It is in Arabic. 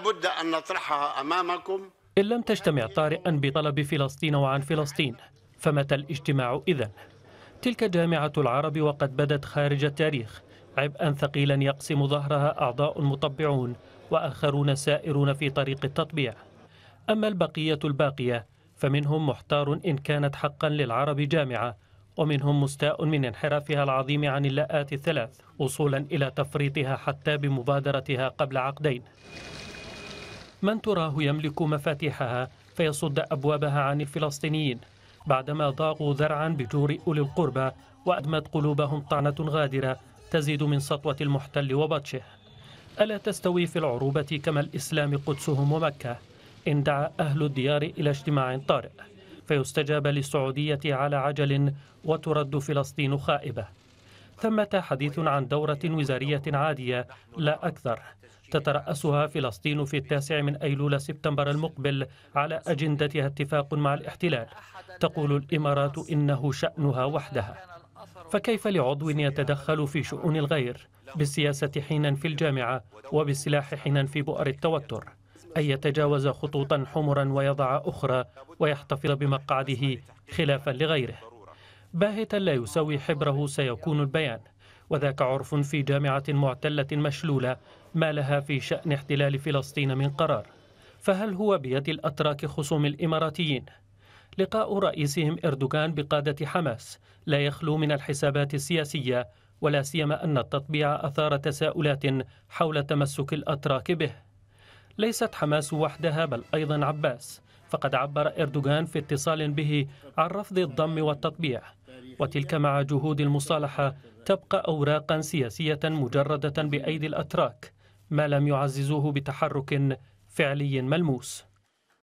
بد أن نطرحها أمامكم إن لم تجتمع طارئا بطلب فلسطين وعن فلسطين فمتى الاجتماع إذن؟ تلك جامعة العرب وقد بدت خارج التاريخ عبئا ثقيلا يقسم ظهرها أعضاء مطبعون وآخرون سائرون في طريق التطبيع أما البقية الباقية فمنهم محتار إن كانت حقا للعرب جامعة ومنهم مستاء من انحرافها العظيم عن اللاءات الثلاث وصولا إلى تفريطها حتى بمبادرتها قبل عقدين من تراه يملك مفاتيحها فيصد أبوابها عن الفلسطينيين بعدما ضاقوا ذرعا بجور أولي القربى وأدمت قلوبهم طعنة غادرة تزيد من سطوة المحتل وبطشه ألا تستوي في العروبة كما الإسلام قدسهم ومكة إن دعا أهل الديار إلى اجتماع طارئ فيستجاب للسعودية على عجل وترد فلسطين خائبة ثمة حديث عن دورة وزارية عادية لا أكثر تترأسها فلسطين في التاسع من أيلول سبتمبر المقبل على أجندتها اتفاق مع الاحتلال تقول الإمارات إنه شأنها وحدها فكيف لعضو يتدخل في شؤون الغير بالسياسة حينا في الجامعة وبالسلاح حينا في بؤر التوتر أن يتجاوز خطوطا حمرا ويضع أخرى ويحتفظ بمقعده خلافا لغيره باهتا لا يساوي حبره سيكون البيان وذاك عرف في جامعة معتلة مشلولة ما لها في شأن احتلال فلسطين من قرار فهل هو بيد الأتراك خصوم الإماراتيين؟ لقاء رئيسهم إردوغان بقادة حماس لا يخلو من الحسابات السياسية ولا سيما أن التطبيع أثار تساؤلات حول تمسك الأتراك به ليست حماس وحدها بل أيضا عباس فقد عبر إردوغان في اتصال به عن رفض الضم والتطبيع وتلك مع جهود المصالحة تبقى أوراقا سياسية مجردة بأيدي الأتراك ما لم يعززوه بتحرك فعلي ملموس